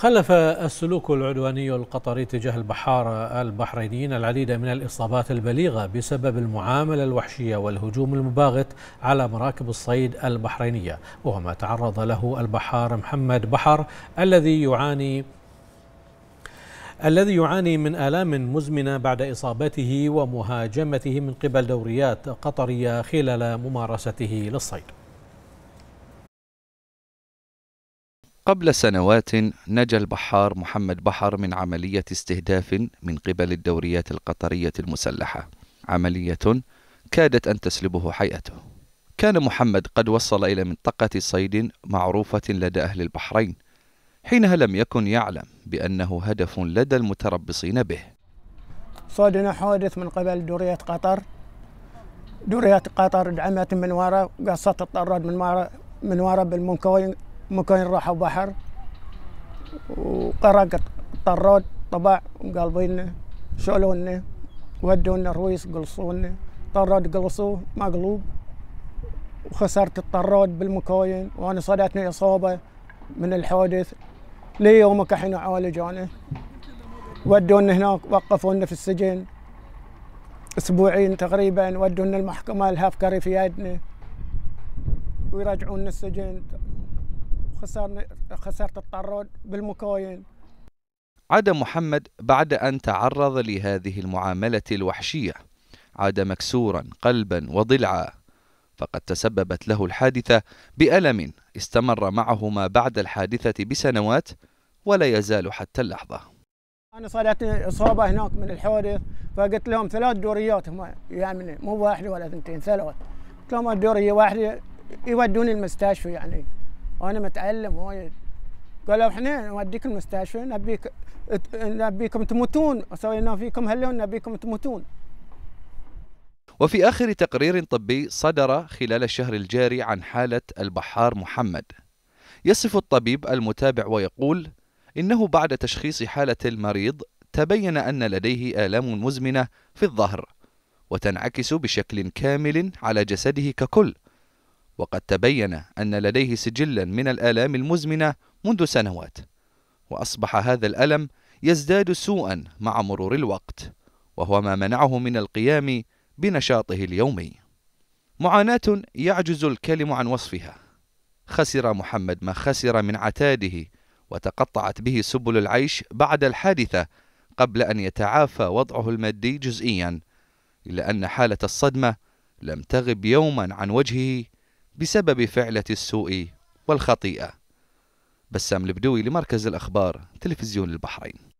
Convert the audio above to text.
خلف السلوك العدواني القطري تجاه البحارة البحرينيين العديد من الإصابات البليغة بسبب المعاملة الوحشية والهجوم المباغت على مراكب الصيد البحرينية وهو ما تعرض له البحار محمد بحر الذي يعاني الذي يعاني من آلام مزمنة بعد إصابته ومهاجمته من قبل دوريات قطرية خلال ممارسته للصيد قبل سنوات نجا البحار محمد بحر من عملية استهداف من قبل الدوريات القطرية المسلحة عملية كادت أن تسلبه حياته كان محمد قد وصل إلى منطقة صيد معروفة لدى أهل البحرين حينها لم يكن يعلم بأنه هدف لدى المتربصين به صادنا حادث من قبل دورية قطر دورية قطر دعمت من وراء قصت الطراد من وراء من وراء بالمنكوين مكان راح بحر وقرق طرود طبع قلبينا شالونا ودونا رويس قلصونا طرود قلصوا مقلوب وخسرت الطرود بالمكاين وانا صدعتني اصابه من الحادث ليومك الحين اعالج ودونا هناك وقفونا في السجن اسبوعين تقريبا ودونا المحكمه الهفكري في يدنا ويرجعونا السجن وخسرنا خساره الطرود بالمكاين عاد محمد بعد ان تعرض لهذه المعامله الوحشيه عاد مكسورا قلبا وضلعا فقد تسببت له الحادثه بالم استمر معه ما بعد الحادثه بسنوات ولا يزال حتى اللحظه انا صارتني اصابه هناك من الحادث فقلت لهم ثلاث دوريات هم يعني مو واحده ولا ثنتين ثلاث قلت لهم الدوريه واحده يودوني المستشفى يعني وانا متالم وايد قالوا احنا نوديك المستشفى نبيك نبيكم تموتون سوينا فيكم هلا نبيكم تموتون وفي آخر تقرير طبي صدر خلال الشهر الجاري عن حالة البحار محمد يصف الطبيب المتابع ويقول إنه بعد تشخيص حالة المريض تبين أن لديه آلام مزمنة في الظهر وتنعكس بشكل كامل على جسده ككل وقد تبين أن لديه سجلا من الآلام المزمنة منذ سنوات وأصبح هذا الألم يزداد سوءا مع مرور الوقت وهو ما منعه من القيام بنشاطه اليومي معاناة يعجز الكلم عن وصفها خسر محمد ما خسر من عتاده وتقطعت به سبل العيش بعد الحادثة قبل أن يتعافى وضعه المادي جزئيا إلا أن حالة الصدمة لم تغب يوما عن وجهه بسبب فعلة السوء والخطيئة بسام البدوي لمركز الأخبار تلفزيون البحرين